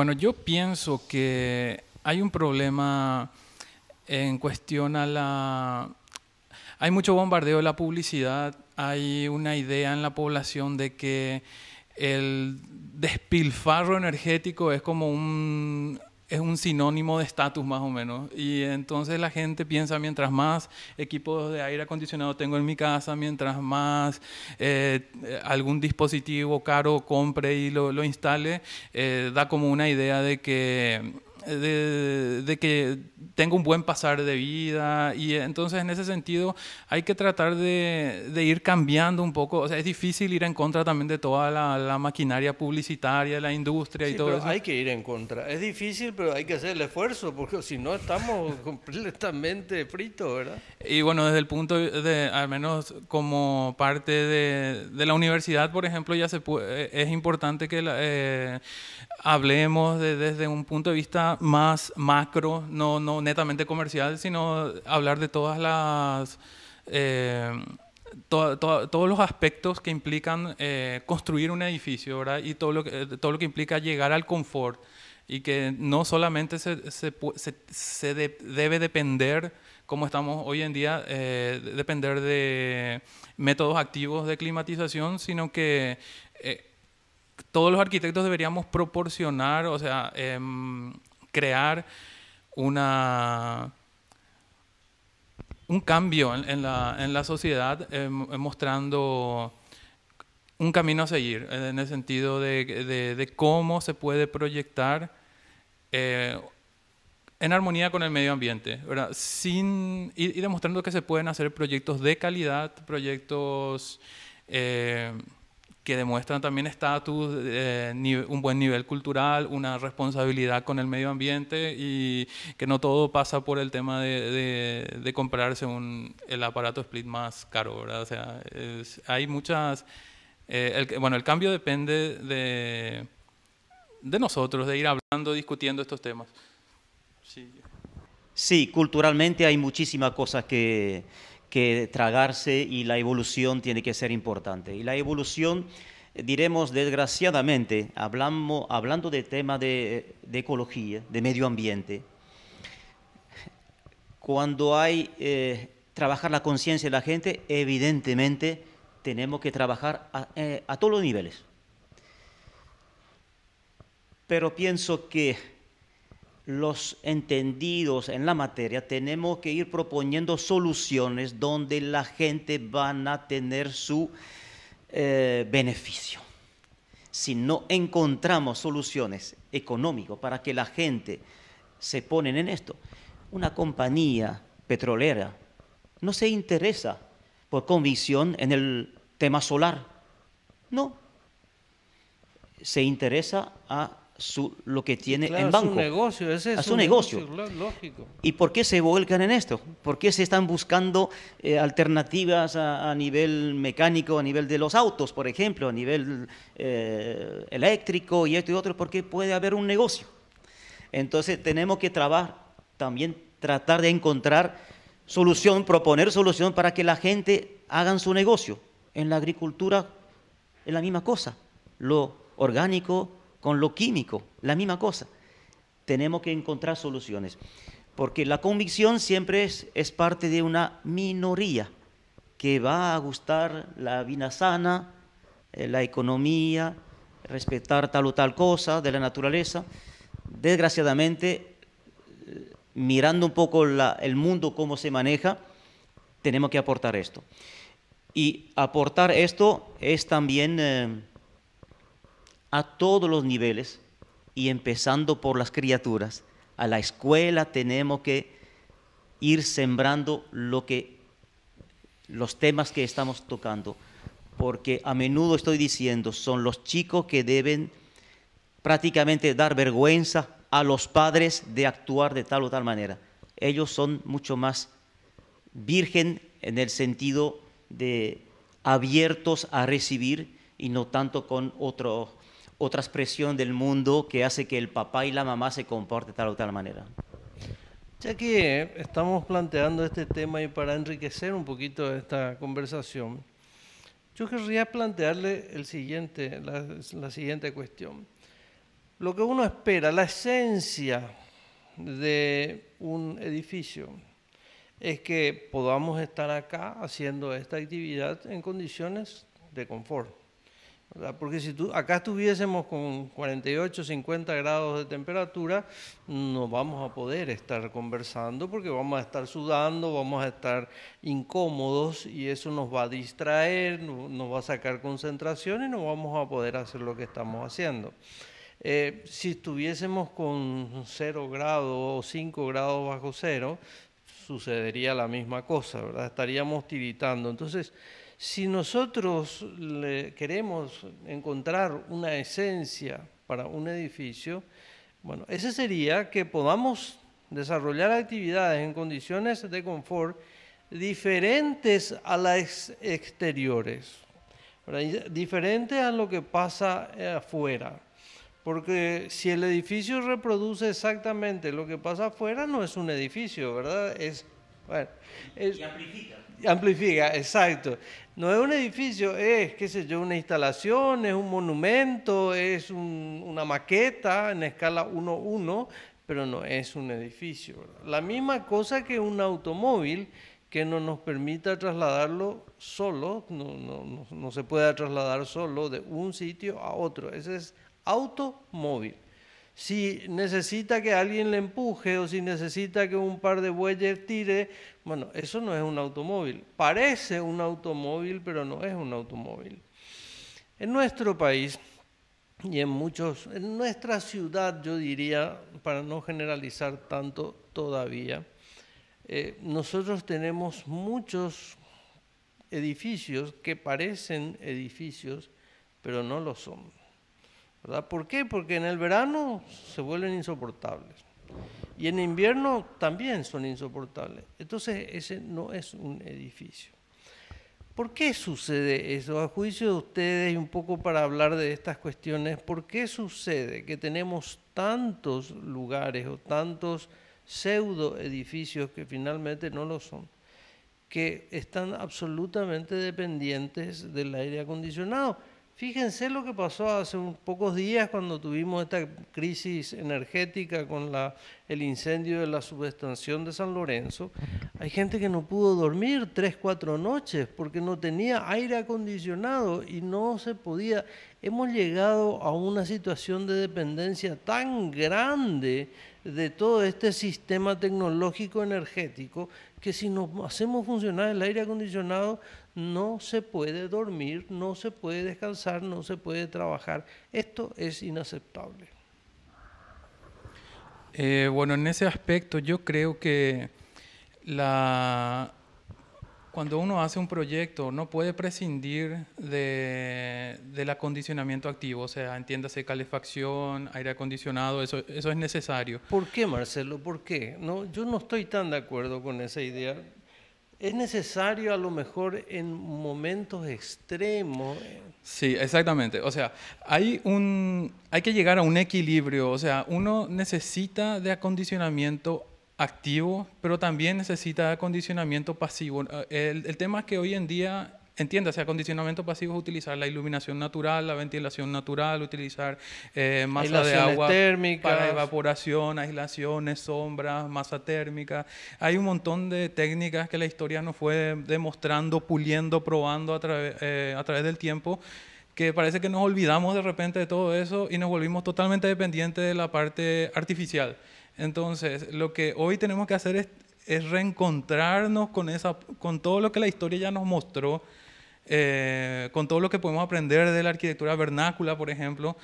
bueno, yo pienso que hay un problema en cuestión a la... Hay mucho bombardeo de la publicidad, hay una idea en la población de que el despilfarro energético es como un es un sinónimo de estatus más o menos. Y entonces la gente piensa, mientras más equipos de aire acondicionado tengo en mi casa, mientras más eh, algún dispositivo caro compre y lo, instale, eh, da como una idea de que de, que tenga un buen pasar de vida. Y entonces en ese sentido hay que tratar de, ir cambiando un poco. O sea, es difícil ir en contra también de toda la, maquinaria publicitaria, la industria y todo eso. Hay que ir en contra. Es difícil, pero hay que hacer el esfuerzo, porque si no estamos completamente fritos, ¿verdad? Y bueno, desde el punto de, al menos como parte de, la universidad, por ejemplo, ya se eh, es importante que eh, hablemos desde un punto de vista más macro, no, no netamente comercial, sino hablar de todas las... Eh, todos los aspectos que implican eh, construir un edificio y todo lo, que, todo lo que implica llegar al confort y que no solamente se, debe depender, como estamos hoy en día, eh, depender de métodos activos de climatización, sino que todos los arquitectos deberíamos proporcionar, o sea, em, crear una, un cambio en, la, en la, sociedad em, mostrando un camino a seguir, eh, en el sentido de, cómo se puede proyectar eh, en armonía con el medio ambiente, Sin, y, demostrando que se pueden hacer proyectos de calidad, proyectos eh, que demuestran también estatus, eh, un buen nivel cultural, una responsabilidad con el medio ambiente y que no todo pasa por el tema de, comprarse un, el aparato split más caro, ¿verdad? O sea, hay muchas... Eh, el, bueno, el cambio depende de, de nosotros, de ir hablando, discutiendo estos temas. sí, culturalmente hay muchísimas cosas que que tragarse y la evolución tiene que ser importante. Y la evolución, diremos desgraciadamente, hablamos, hablando de tema de, ecología, de medio ambiente, cuando hay eh, trabajar la conciencia de la gente, evidentemente tenemos que trabajar a eh, todos los niveles. Pero pienso que los entendidos en la materia, tenemos que ir proponiendo soluciones donde la gente van a tener su eh, beneficio. Si no encontramos soluciones económicas para que la gente se ponen en esto, una compañía petrolera no se interesa por convicción en el tema solar. No, se interesa a su, lo que tiene en banco. Es negocio, ese negocio. ¿Y por qué se vuelcan en esto? ¿Por qué se están buscando eh, alternativas a, nivel mecánico, a nivel de los autos, por ejemplo, a nivel eh, eléctrico y esto y otro? Porque puede haber un negocio. Entonces tenemos que trabajar, también tratar de encontrar solución, proponer solución para que la gente haga su negocio. En la agricultura es la misma cosa, lo orgánico, con lo químico, la misma cosa. Tenemos que encontrar soluciones, porque la convicción siempre es, parte de una minoría que va a gustar la vida sana, eh, la economía, respetar tal o tal cosa de la naturaleza. Desgraciadamente, eh, mirando un poco el mundo, cómo se maneja, tenemos que aportar esto. Y aportar esto es también... Eh, a todos los niveles y empezando por las criaturas. A la escuela tenemos que ir sembrando lo que los temas que estamos tocando, porque a menudo estoy diciendo, son los chicos que deben prácticamente dar vergüenza a los padres de actuar de tal o tal manera. Ellos son mucho más virgen en el sentido de abiertos a recibir y no tanto con otro otra expresión del mundo que hace que el papá y la mamá se comporten tal o tal manera. Ya que estamos planteando este tema y para enriquecer un poquito esta conversación, yo querría plantearle el siguiente, la siguiente cuestión. Lo que uno espera, la esencia de un edificio, es que podamos estar acá haciendo esta actividad en condiciones de confort. Porque si tú, acá estuviésemos con 48, 50 grados de temperatura, no vamos a poder estar conversando porque vamos a estar sudando, vamos a estar incómodos y eso nos va a distraer, nos va a sacar concentración y no vamos a poder hacer lo que estamos haciendo. Eh, si estuviésemos con 0 grados o 5 grados bajo cero, sucedería la misma cosa, ¿verdad? Estaríamos tiritando. Entonces, si nosotros queremos encontrar una esencia para un edificio, bueno, ese sería que podamos desarrollar actividades en condiciones de confort diferentes a las exteriores, diferente diferentes a lo que pasa eh, afuera. Porque si el edificio reproduce exactamente lo que pasa afuera, no es un edificio, ¿verdad? Es y amplifica. Amplifica, exacto. No es un edificio, es, qué sé yo, una instalación, es un monumento, es una maqueta en escala 1-1, pero no es un edificio. La misma cosa que un automóvil que no nos permita trasladarlo solo, no, no, no se pueda trasladar solo de un sitio a otro. Ese es automóvil si necesita que alguien le empuje o si necesita que un par de bueyes tire, bueno, eso no es un automóvil. Parece un automóvil, pero no es un automóvil. En nuestro país y en muchos, en nuestra ciudad, yo diría, para no generalizar tanto todavía, eh, nosotros tenemos muchos edificios que parecen edificios, pero no lo son. ¿Por qué? Porque en el verano se vuelven insoportables. Y en invierno también son insoportables. Entonces, ese no es un edificio. ¿Por qué sucede eso? A juicio de ustedes, y un poco para hablar de estas cuestiones, ¿por qué sucede que tenemos tantos lugares o tantos pseudoedificios que finalmente no lo son, que están absolutamente dependientes del aire acondicionado? Fíjense lo que pasó hace unos pocos días cuando tuvimos esta crisis energética con la, el incendio de la subestación de San Lorenzo. Hay gente que no pudo dormir tres, cuatro noches porque no tenía aire acondicionado y no se podía. Hemos llegado a una situación de dependencia tan grande de todo este sistema tecnológico energético que si nos hacemos funcionar el aire acondicionado no se puede dormir, no se puede descansar, no se puede trabajar. Esto es inaceptable. Eh, bueno, en ese aspecto yo creo que la, cuando uno hace un proyecto no puede prescindir de, del acondicionamiento activo, o sea, entiéndase calefacción, aire acondicionado, eso, eso es necesario. ¿Por qué, Marcelo? ¿Por qué? No, yo no estoy tan de acuerdo con esa idea. Es necesario a lo mejor en momentos extremos. Sí, exactamente. O sea, hay, un, hay que llegar a un equilibrio. O sea, uno necesita de acondicionamiento activo, pero también necesita acondicionamiento pasivo. Eh, el, tema es que hoy en día Entiéndase, acondicionamiento pasivo es utilizar la iluminación natural, la ventilación natural, utilizar eh, masa de agua para evaporación, aislaciones, sombras, masa térmica. Hay un montón de técnicas que la historia nos fue demostrando, puliendo, probando a, eh, a través del tiempo que parece que nos olvidamos de repente de todo eso y nos volvimos totalmente dependientes de la parte artificial. Entonces, lo que hoy tenemos que hacer es, reencontrarnos con, esa, con todo lo que la historia ya nos mostró, eh, con todo lo que podemos aprender de la arquitectura vernácula, por ejemplo,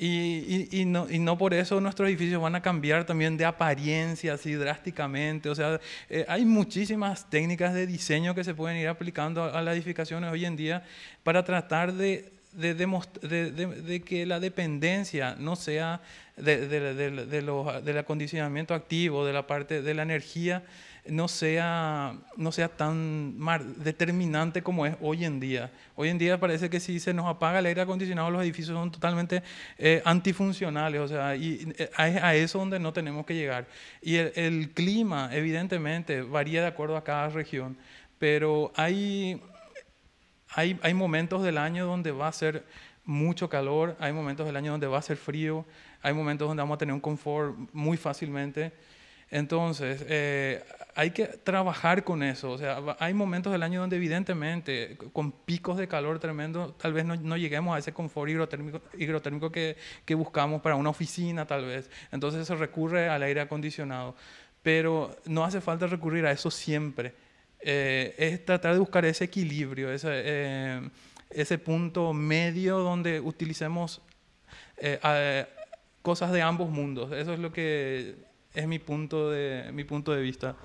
y, no, por eso nuestros edificios van a cambiar también de apariencia así drásticamente. O sea, eh, hay muchísimas técnicas de diseño que se pueden ir aplicando a, las edificaciones hoy en día para tratar de, de, de que la dependencia no sea de, del acondicionamiento activo, de la parte de la energía, no sea, no sea tan determinante como es hoy en día. Hoy en día parece que si se nos apaga el aire acondicionado, los edificios son totalmente eh, antifuncionales, o sea, y eh, es a, eso donde no tenemos que llegar. Y el, clima, evidentemente, varía de acuerdo a cada región, pero hay... Hay, hay, momentos del año donde va a ser mucho calor, hay momentos del año donde va a ser frío, hay momentos donde vamos a tener un confort muy fácilmente. Entonces, eh, hay que trabajar con eso. O sea, hay momentos del año donde evidentemente, con picos de calor tremendo, tal vez no, lleguemos a ese confort hidrotérmico, que, que, buscamos para una oficina, tal vez. Entonces se recurre al aire acondicionado. Pero no hace falta recurrir a eso siempre. Eh, es tratar de buscar ese equilibrio, ese, eh, ese punto medio donde utilicemos eh, cosas de ambos mundos. Eso es lo que es mi punto de, mi punto de vista.